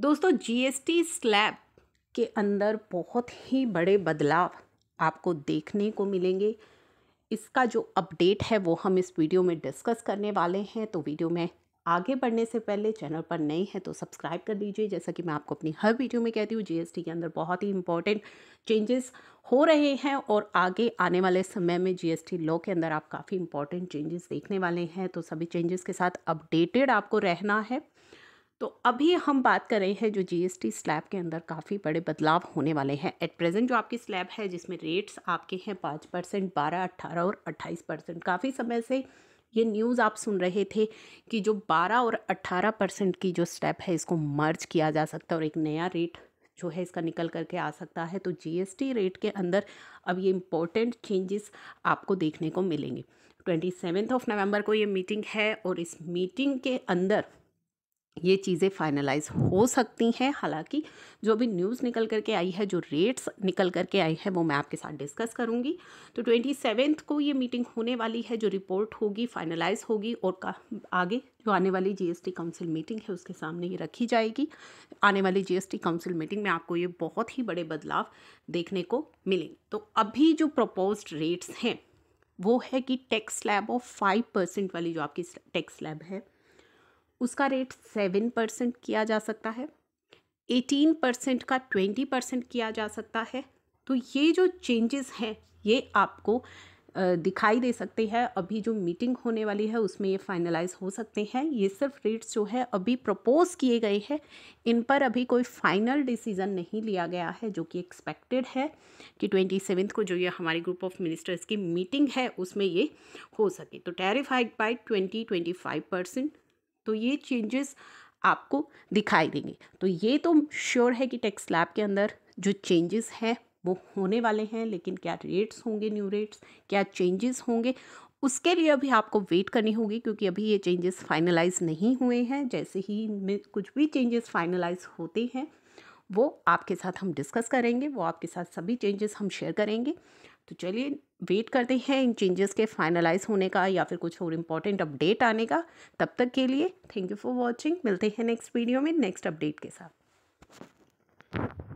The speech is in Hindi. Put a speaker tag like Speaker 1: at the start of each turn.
Speaker 1: दोस्तों जीएसटी स्लैब के अंदर बहुत ही बड़े बदलाव आपको देखने को मिलेंगे इसका जो अपडेट है वो हम इस वीडियो में डिस्कस करने वाले हैं तो वीडियो में आगे बढ़ने से पहले चैनल पर नए हैं तो सब्सक्राइब कर लीजिए जैसा कि मैं आपको अपनी हर वीडियो में कहती हूँ जीएसटी के अंदर बहुत ही इंपॉर्टेंट चेंजेस हो रहे हैं और आगे आने वाले समय में जीएसटी लॉ के अंदर आप काफ़ी इंपॉर्टेंट चेंजेस देखने वाले हैं तो सभी चेंजेस के साथ अपडेटेड आपको रहना है तो अभी हम बात कर रहे हैं जो जीएसटी स्लैब के अंदर काफ़ी बड़े बदलाव होने वाले हैं एट प्रेजेंट जो आपकी स्लैब है जिसमें रेट्स आपके हैं पाँच परसेंट बारह अट्ठारह और अट्ठाईस परसेंट काफ़ी समय से ये न्यूज़ आप सुन रहे थे कि जो बारह और अट्ठारह परसेंट की जो स्लैब है इसको मर्ज किया जा सकता है और एक नया रेट जो है इसका निकल करके आ सकता है तो जीएसटी रेट के अंदर अब ये इम्पोर्टेंट चेंजेस आपको देखने को मिलेंगे ट्वेंटी सेवेंथ ऑफ नवंबर को ये मीटिंग है और इस मीटिंग के अंदर ये चीज़ें फाइनलाइज हो सकती हैं हालांकि जो भी न्यूज़ निकल करके आई है जो रेट्स निकल करके आई है वो मैं आपके साथ डिस्कस करूंगी तो ट्वेंटी सेवेंथ को ये मीटिंग होने वाली है जो रिपोर्ट होगी फाइनलाइज होगी और का, आगे जो आने वाली जीएसटी काउंसिल मीटिंग है उसके सामने ये रखी जाएगी आने वाली जी काउंसिल मीटिंग में आपको ये बहुत ही बड़े बदलाव देखने को मिलेंगे तो अभी जो प्रपोज रेट्स हैं वो है कि tax slab of five percent वाली जो आपकी टैक्स स्लैब है उसका रेट सेवन परसेंट किया जा सकता है एटीन परसेंट का ट्वेंटी परसेंट किया जा सकता है तो ये जो चेंजेस हैं ये आपको दिखाई दे सकते हैं अभी जो मीटिंग होने वाली है उसमें ये फाइनलाइज हो सकते हैं ये सिर्फ रेट्स जो है अभी प्रपोज किए गए हैं इन पर अभी कोई फाइनल डिसीज़न नहीं लिया गया है जो कि एक्सपेक्टेड है कि ट्वेंटी सेवन्थ को जो ये हमारी ग्रुप ऑफ मिनिस्टर्स की मीटिंग है उसमें ये हो सके तो tariffed by twenty twenty five percent तो ये चेंजेस आपको दिखाई देंगे तो ये तो श्योर है कि टेक्स लैब के अंदर जो चेंजेस हैं वो होने वाले हैं लेकिन क्या रेट्स होंगे न्यू रेट्स क्या चेंजेस होंगे उसके लिए अभी आपको वेट करनी होगी क्योंकि अभी ये चेंजेस फाइनलाइज नहीं हुए हैं जैसे ही कुछ भी चेंजेस फाइनलाइज होते हैं वो आपके साथ हम डिस्कस करेंगे वो आपके साथ सभी चेंजेस हम शेयर करेंगे तो चलिए वेट करते हैं इन चेंजेस के फाइनलाइज होने का या फिर कुछ और इम्पॉर्टेंट अपडेट आने का तब तक के लिए थैंक यू फॉर वॉचिंग मिलते हैं नेक्स्ट वीडियो में नेक्स्ट अपडेट के साथ